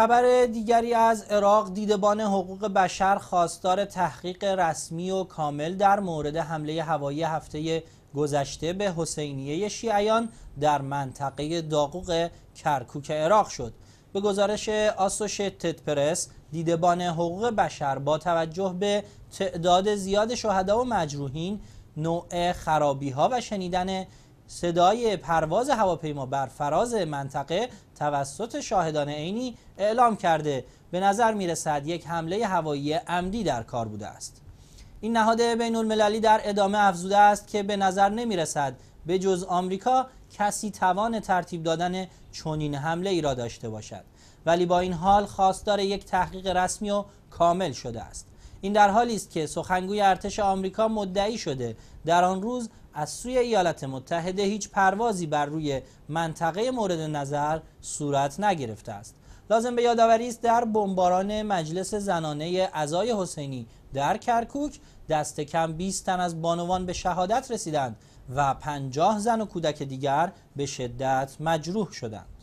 خبر دیگری از عراق دیدبان حقوق بشر خواستار تحقیق رسمی و کامل در مورد حمله هوایی هفته گذشته به حسینیه شیعیان در منطقه داغوق کرکوک عراق شد به گزارش آسوشیتد پرس دیدبان حقوق بشر با توجه به تعداد زیاد شهدا و مجروحین نوع خرابی ها و شنیدن صدای پرواز هواپیما بر فراز منطقه توسط شاهدان عینی اعلام کرده به نظر میرسد یک حمله هوایی عمدی در کار بوده است این نهاد بین المللی در ادامه افزوده است که به نظر نمیرسد به جز آمریکا کسی توان ترتیب دادن چنین حمله ای را داشته باشد ولی با این حال خواستار یک تحقیق رسمی و کامل شده است این در حالی است که سخنگوی ارتش آمریکا مدعی شده در آن روز از سوی ایالات متحده هیچ پروازی بر روی منطقه مورد نظر صورت نگرفته است لازم به یادآوری است در بمباران مجلس زنانه عزای حسینی در کرکوک دست کم 20 تن از بانوان به شهادت رسیدند و 50 زن و کودک دیگر به شدت مجروح شدند